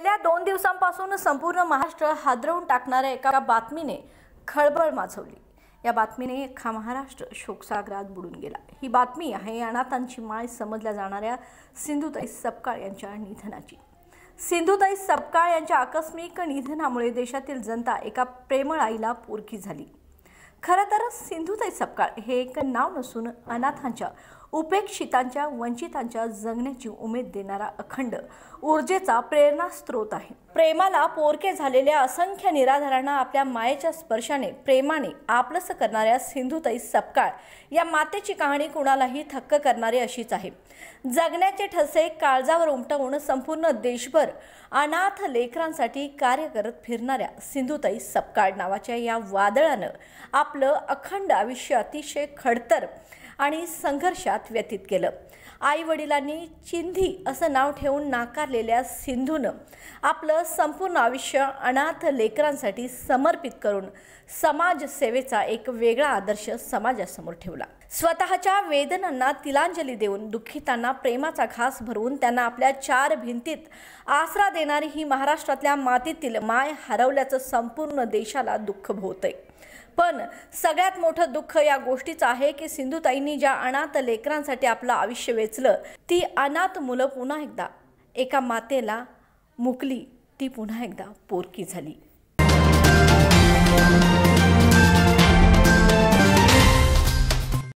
गेल्या दोन दिवसांपासून संपूर्ण महाराष्ट्र हादरवून टाकणाऱ्या एका बातमीने खळबळ माजवली या बातमीने अख्खा महाराष्ट्र शोकसागरात बुडून गेला ही बातमी आहे अनाथांची माय समजल्या जाणाऱ्या सिंधुताई सपकाळ यांच्या निधनाची सिंधुताई सपकाळ यांच्या आकस्मिक निधनामुळे देशातील जनता एका प्रेमळ आईला पोरकी झाली खरं तर सिंधुताई सपकाळ हे एक नाव नसून अनाथांच्या उपेक्षितांच्या वंचितांच्या जगण्याची उमेद देणारा अखंड ऊर्जेचा प्रेरणा स्रोत आहे प्रेमाला पोरके झालेल्या असंख्य निराधारांना आपल्या मायेच्या स्पर्शाने प्रेमाने आपलंस करणाऱ्या सिंधुताई सपकाळ या मातेची कहाणी कुणालाही थक्क करणारी अशीच आहे जगण्याचे ठसे काळजावर उमटवून संपूर्ण देशभर अनाथ लेकरांसाठी कार्य करत फिरणाऱ्या सिंधुताई सपकाळ नावाच्या या वादळानं आपलं अखंड आयुष्य अतिशय खडतर आणि संघर्षात काळात व्यतीत केलं आई वडिलांनी चिंधी असं नाव ठेवून नाकारलेल्या सिंधूनं आपलं संपूर्ण आयुष्य अनाथ लेकरांसाठी समर्पित करून समाजसेवेचा एक वेगळा आदर्श समाजासमोर ठेवला स्वतःच्या वेदनांना तिलांजली देऊन दुःखितांना प्रेमाचा घास भरवून त्यांना आपल्या चार भिंतीत आसरा देणारी ही महाराष्ट्रातल्या मातीतील माय हरवल्याचं संपूर्ण देशाला दुःख भोवतंय पण सगळ्यात मोठं दुःख या गोष्टीचं आहे की सिंधुताईंनी ज्या अनाथ लेकरांसाठी आपलं आयुष्य वेचलं ती अनाथ मुलं पुन्हा एकदा एका मातेला मुकली ती पुन्हा एकदा पोरकी झाली